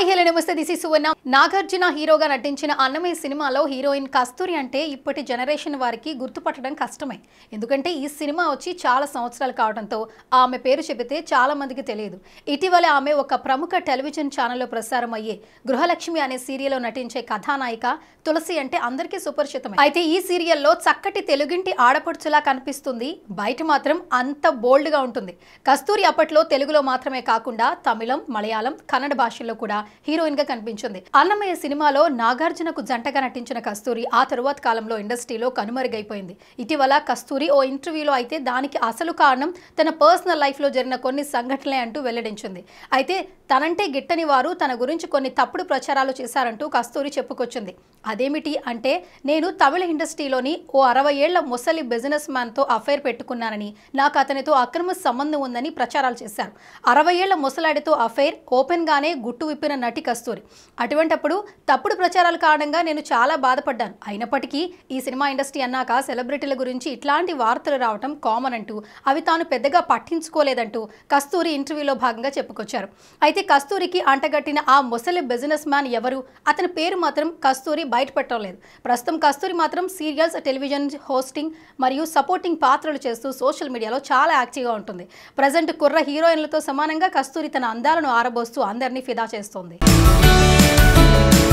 Hi hello నమస్తే this is Suvarna Nagarjuna హీరోగా నటించిన అన్నమయ్య సినిమాలో హీరోయిన్ కస్తూరి అంటే ఇప్పటి జనరేషన్ వారికి గుర్తుపట్టడం కష్టమే ఎందుకంటే ఈ సినిమా వచ్చి చాలా సంవత్సరాలు కావడంతో ఆమె పేరు చెబితే చాలా మందికి తెలియదు ఇటీవల ఆమె ఒక ప్రముఖ టెలివిజన్ ఛానల్లో ప్రసారం అయ్యే గృహలక్ష్మి అనే సీరియల్లో నటించే కథానాయిక తులసి అంటే అందరికీ సుపరిచితమే అయితే ఈ సీరియల్లో చక్కటి తెలుగింటి ఆడపడుచులా కనిపిస్తుంది బయట మాత్రం అంత బోల్డ్గా ఉంటుంది కస్తూరి అప్పట్లో తెలుగులో మాత్రమే కాకుండా తమిళం మలయాళం కన్నడ భాషల్లో కూడా హీరోయిన్ గా కనిపించింది అన్నమయ్య సినిమాలో నాగార్జునకు జంటగా నటించిన కస్తూరి ఆ తరువాత కాలంలో ఇండస్ట్రీలో కనుమరుగైపోయింది ఇటీవల కస్తూరి ఓ ఇంటర్వ్యూలో అయితే దానికి అసలు కారణం తన పర్సనల్ లో జరిగిన కొన్ని సంఘటనలే అంటూ వెల్లడించింది అయితే తనంటే గిట్టని వారు తన గురించి కొన్ని తప్పుడు ప్రచారాలు చేశారంటూ కస్తూరి చెప్పుకొచ్చింది అదేమిటి అంటే నేను తమిళ ఇండస్ట్రీలోని ఓ అరవై ఏళ్ల ముసలి బిజినెస్ మ్యాన్తో అఫైర్ పెట్టుకున్నానని నాకు అతనితో అక్రమ సంబంధం ఉందని ప్రచారాలు చేశారు అరవై ఏళ్ల ముసలాడితో అఫైర్ ఓపెన్గానే గుట్టు విప్పిన నటి కస్తూరి అటువంటప్పుడు తప్పుడు ప్రచారాల కారణంగా నేను చాలా బాధపడ్డాను అయినప్పటికీ ఈ సినిమా ఇండస్ట్రీ అన్నాక సెలబ్రిటీల గురించి ఇట్లాంటి వార్తలు రావటం కామన్ అంటూ అవి తాను పెద్దగా పట్టించుకోలేదంటూ కస్తూరి ఇంటర్వ్యూలో భాగంగా చెప్పుకొచ్చారు అయితే కస్తూరికి అంటగట్టిన ఆ ముసలి బిజినెస్ మ్యాన్ ఎవరు అతని పేరు మాత్రం కస్తూరి బయటపెట్టలేదు ప్రస్తుతం కస్తూరి మాత్రం సీరియల్స్ టెలివిజన్ హోస్టింగ్ మరియు సపోర్టింగ్ పాత్రలు చేస్తూ సోషల్ మీడియాలో చాలా యాక్టివ్గా ఉంటుంది ప్రజెంట్ కుర్ర హీరోయిన్లతో సమానంగా కస్తూరి తన అందాలను ఆరబోస్తూ అందరినీ ఫిదా చేస్తోంది responder.